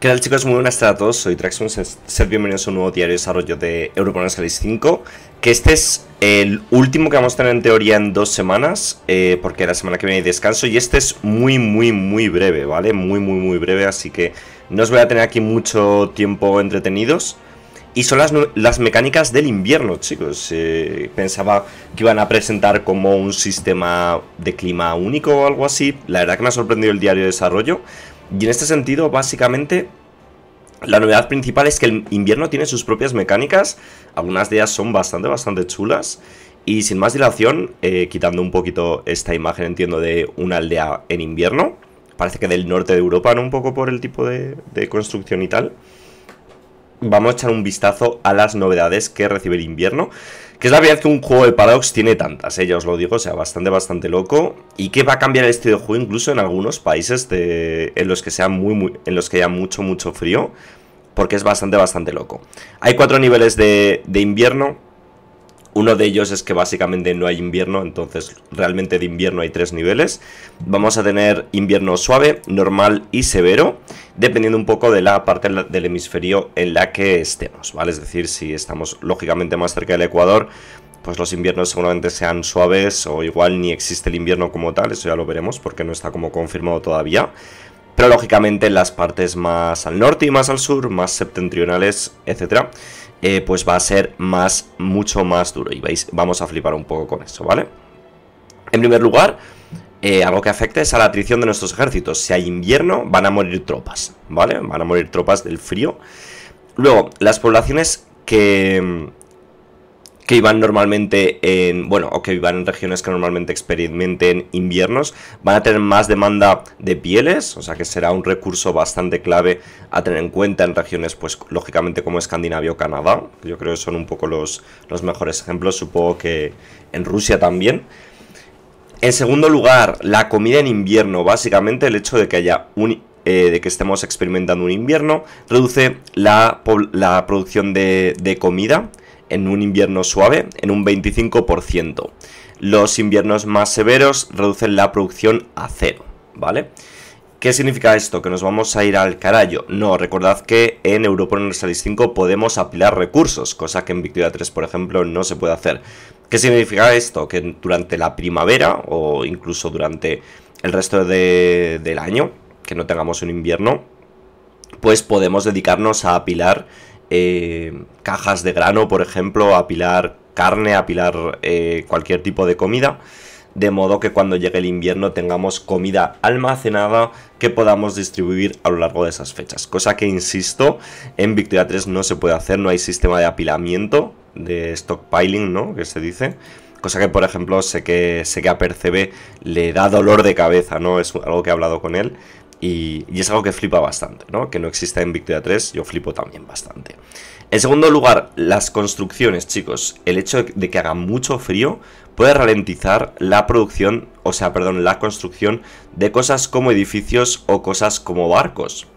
¿Qué tal chicos? Muy buenas tardes a todos, soy Traxxon, ser bienvenidos a un nuevo diario de desarrollo de Europoners Scalis 5 Que este es el último que vamos a tener en teoría en dos semanas, eh, porque la semana que viene hay descanso Y este es muy muy muy breve, ¿vale? Muy muy muy breve, así que no os voy a tener aquí mucho tiempo entretenidos y son las, las, mecánicas del invierno, chicos. Eh, pensaba que iban a presentar como un sistema de clima único o algo así. La verdad que me ha sorprendido el diario de desarrollo. Y en este sentido, básicamente, la novedad principal es que el invierno tiene sus propias mecánicas, algunas de ellas son bastante, bastante chulas. Y sin más dilación, eh, quitando un poquito esta imagen, entiendo, de una aldea en invierno, parece que del norte de Europa, ¿no? Un poco por el tipo de, de construcción y tal. Vamos a echar un vistazo a las novedades que recibe el invierno. Que es la verdad que un juego de Paradox tiene tantas, ¿eh? ya os lo digo, o sea, bastante, bastante loco. Y que va a cambiar el estilo de juego incluso en algunos países en los que sea muy, muy, en los que haya mucho, mucho frío. Porque es bastante, bastante loco. Hay cuatro niveles de, de invierno uno de ellos es que básicamente no hay invierno, entonces realmente de invierno hay tres niveles. Vamos a tener invierno suave, normal y severo, dependiendo un poco de la parte del hemisferio en la que estemos, ¿vale? Es decir, si estamos lógicamente más cerca del Ecuador, pues los inviernos seguramente sean suaves o igual ni existe el invierno como tal, eso ya lo veremos porque no está como confirmado todavía. Pero lógicamente las partes más al norte y más al sur, más septentrionales, etcétera, eh, pues va a ser más, mucho más duro. Y veis, vamos a flipar un poco con eso, ¿vale? En primer lugar, eh, algo que afecta es a la atrición de nuestros ejércitos. Si hay invierno, van a morir tropas, ¿vale? Van a morir tropas del frío. Luego, las poblaciones que, que iban normalmente en, bueno, o que vivan en regiones que normalmente experimenten inviernos, van a tener más demanda de pieles, o sea que será un recurso bastante clave a tener en cuenta en regiones, pues lógicamente como Escandinavia o Canadá, yo creo que son un poco los, los mejores ejemplos, supongo que en Rusia también. En segundo lugar, la comida en invierno, básicamente el hecho de que haya un eh, de que estemos experimentando un invierno, reduce la, producción de, de, comida en un invierno suave en un 25%. Los inviernos más severos reducen la producción a cero, ¿vale? ¿Qué significa esto? ¿Que nos vamos a ir al carallo? No, recordad que en Europa Universalis 5 podemos apilar recursos, cosa que en Victoria 3, por ejemplo, no se puede hacer. ¿Qué significa esto? Que durante la primavera o incluso durante el resto del año, que no tengamos un invierno, pues podemos dedicarnos a apilar eh, cajas de grano, por ejemplo, apilar carne, apilar eh, cualquier tipo de comida, de modo que cuando llegue el invierno tengamos comida almacenada que podamos distribuir a lo largo de esas fechas. Cosa que, insisto, en Victoria 3 no se puede hacer, no hay sistema de apilamiento, de stockpiling, ¿no? Que se dice. Cosa que, por ejemplo, sé que, sé que a Percebe le da dolor de cabeza, ¿no? Es algo que he hablado con él. Y, es algo que flipa bastante, ¿no? Que no exista en Victoria 3, yo flipo también bastante. En segundo lugar, las construcciones, chicos. El hecho de que haga mucho frío puede ralentizar la producción, o sea, perdón, la construcción de cosas como edificios o cosas como barcos.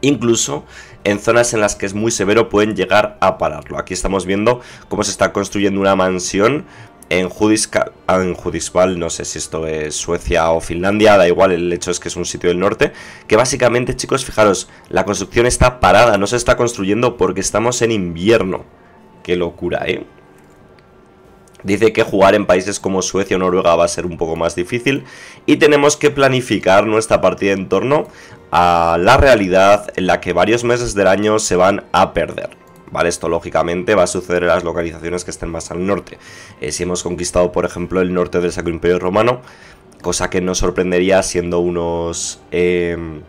Incluso en zonas en las que es muy severo pueden llegar a pararlo. Aquí estamos viendo cómo se está construyendo una mansión Ah, en, Judisval, no sé si esto es Suecia o Finlandia, da igual, el hecho es que es un sitio del norte, que básicamente, chicos, fijaros, la construcción está parada, no se está construyendo porque estamos en invierno. Qué locura, ¿eh? Dice que jugar en países como Suecia o Noruega va a ser un poco más difícil y tenemos que planificar nuestra partida en torno a la realidad en la que varios meses del año se van a perder. ¿vale? Esto lógicamente va a suceder en las localizaciones que estén más al norte. Eh, si hemos conquistado, por ejemplo, el norte del Sacro Imperio Romano, cosa que no sorprendería siendo unos... Em,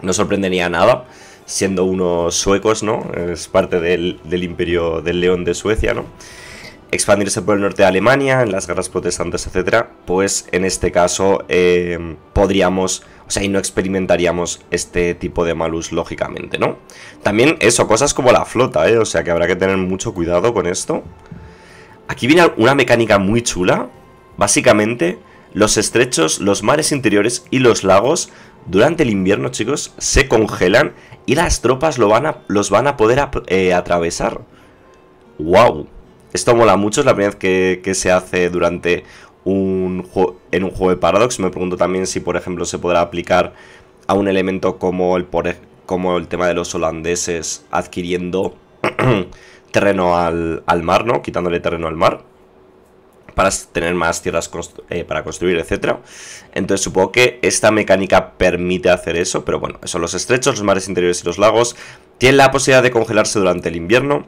no sorprendería nada siendo unos suecos, ¿no? Es parte del, del imperio del león de Suecia, ¿no? expandirse por el norte de Alemania, en las guerras protestantes, etc., pues en este caso em, podríamos, o sea, y no experimentaríamos este tipo de malus, lógicamente, ¿no? También eso, cosas como la flota, ¿eh? O sea, que habrá que tener mucho cuidado con esto. Aquí viene una mecánica muy chula. Básicamente, los estrechos, los mares interiores y los lagos durante el invierno, chicos, se congelan y las tropas lo van a, los van a poder eh, atravesar. ¡Wow! Esto mola mucho, es la primera vez que, se hace durante un en un juego de Paradox. Me pregunto también si, por ejemplo, se podrá aplicar a un elemento como el, como el tema de los holandeses adquiriendo terreno al, mar, ¿no? Quitándole terreno al mar para tener más tierras eh, para construir, etc. Entonces supongo que esta mecánica permite hacer eso, pero bueno, son los estrechos, los mares interiores y los lagos. Tienen la posibilidad de congelarse durante el invierno,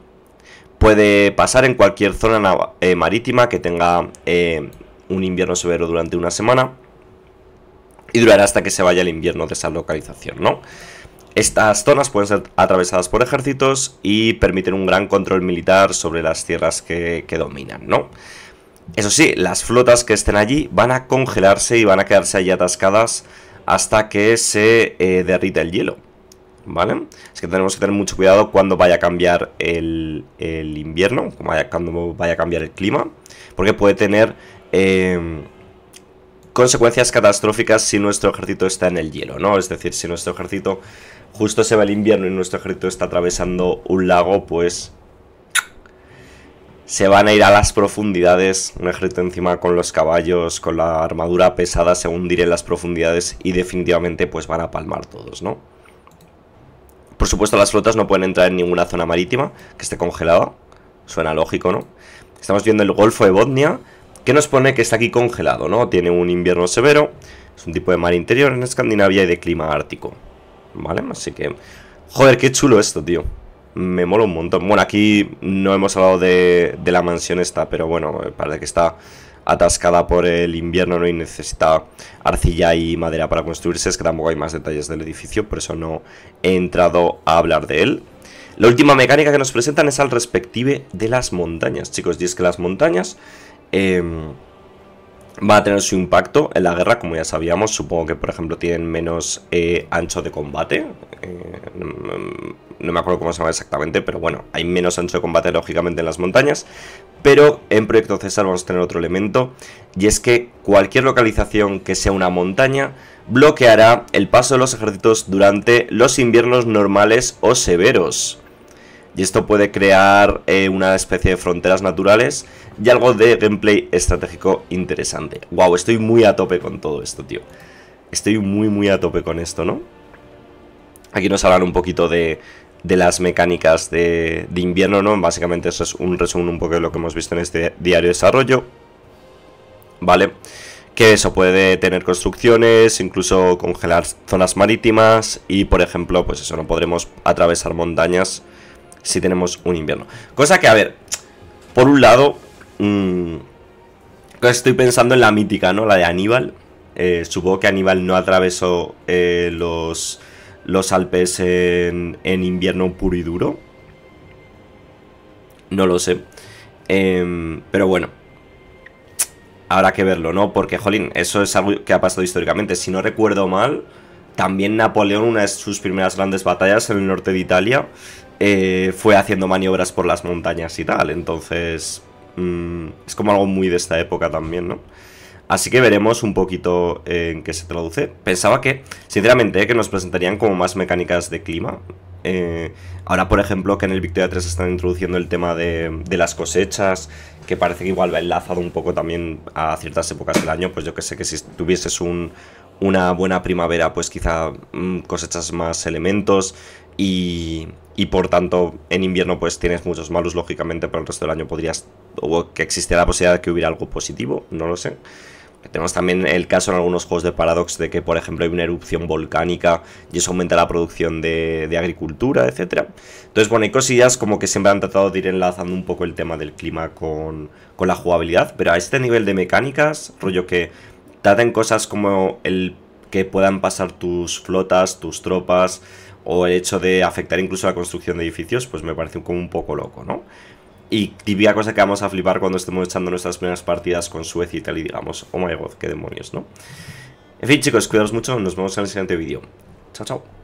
puede pasar en cualquier zona eh, marítima que tenga eh, un invierno severo durante una semana y durará hasta que se vaya el invierno de esa localización, ¿no? Estas zonas pueden ser atravesadas por ejércitos y permiten un gran control militar sobre las tierras que, dominan, ¿no? Eso sí, las flotas que estén allí van a congelarse y van a quedarse allí atascadas hasta que se eh, derrita el hielo. ¿vale? Es que tenemos que tener mucho cuidado cuando vaya a cambiar el, invierno, cuando vaya a cambiar el clima, porque puede tener eh, consecuencias catastróficas si nuestro ejército está en el hielo, ¿no? Es decir, si nuestro ejército justo se va el invierno y nuestro ejército está atravesando un lago, pues se van a ir a las profundidades, un ejército encima con los caballos, con la armadura pesada, se hundirá en las profundidades y definitivamente pues van a palmar todos, ¿no? Por supuesto, las flotas no pueden entrar en ninguna zona marítima que esté congelada. Suena lógico, ¿no? Estamos viendo el Golfo de Botnia, que nos pone que está aquí congelado, ¿no? Tiene un invierno severo, es un tipo de mar interior en Escandinavia y de clima ártico. ¿Vale? Así que... Joder, qué chulo esto, tío. Me mola un montón. Bueno, aquí no hemos hablado de, de la mansión esta, pero bueno, parece que está atascada por el invierno ¿no? y necesita arcilla y madera para construirse. Es que tampoco hay más detalles del edificio, por eso no he entrado a hablar de él. La última mecánica que nos presentan es al respective de las montañas, chicos. Y es que las montañas... Eh, va a tener su impacto en la guerra, como ya sabíamos. Supongo que, por ejemplo, tienen menos eh, ancho de combate. Eh, no, me acuerdo cómo se llama exactamente, pero bueno, hay menos ancho de combate, lógicamente, en las montañas. Pero en Proyecto César vamos a tener otro elemento, y es que cualquier localización que sea una montaña bloqueará el paso de los ejércitos durante los inviernos normales o severos. Y esto puede crear eh, una especie de fronteras naturales y algo de gameplay estratégico interesante. Wow, estoy muy a tope con todo esto, tío. Estoy muy, muy a tope con esto, ¿no? Aquí nos hablan un poquito de, las mecánicas de, de, invierno, ¿no? Básicamente eso es un resumen un poco de lo que hemos visto en este diario de desarrollo. ¿Vale? Que eso puede tener construcciones, incluso congelar zonas marítimas y, por ejemplo, pues eso, no podremos atravesar montañas si tenemos un invierno. Cosa que, a ver, por un lado, Mm. estoy pensando en la mítica, ¿no? La de Aníbal. Eh, supongo que Aníbal no atravesó eh, los, los Alpes en, en, invierno puro y duro. No lo sé. Em, pero bueno. Habrá que verlo, ¿no? Porque, jolín, eso es algo que ha pasado históricamente. Si no recuerdo mal, también Napoleón, una de sus primeras grandes batallas en el norte de Italia, eh, fue haciendo maniobras por las montañas y tal. Entonces, Mm, es como algo muy de esta época también, ¿no? Así que veremos un poquito eh, en qué se traduce. Pensaba que, sinceramente, eh, que nos presentarían como más mecánicas de clima. Eh, ahora, por ejemplo, que en el Victoria 3 están introduciendo el tema de, las cosechas, que parece que igual va enlazado un poco también a ciertas épocas del año. Pues yo que sé, que si tuvieses una buena primavera, pues quizá mm, cosechas más elementos y, y por tanto en invierno pues tienes muchos malos lógicamente, pero el resto del año podrías, o que existiera la posibilidad de que hubiera algo positivo, no lo sé. Tenemos también el caso en algunos juegos de Paradox de que, por ejemplo, hay una erupción volcánica y eso aumenta la producción de, agricultura, etcétera Entonces, bueno, hay cosillas como que siempre han tratado de ir enlazando un poco el tema del clima con, con la jugabilidad, pero a este nivel de mecánicas, rollo que tratan cosas como el que puedan pasar tus flotas, tus tropas, o el hecho de afectar incluso la construcción de edificios, pues me parece como un poco loco, ¿no? Y típica cosa que vamos a flipar cuando estemos echando nuestras primeras partidas con Suecia y tal, y digamos, oh my god, qué demonios, ¿no? En fin, chicos, cuidaos mucho, nos vemos en el siguiente vídeo. Chao, chao.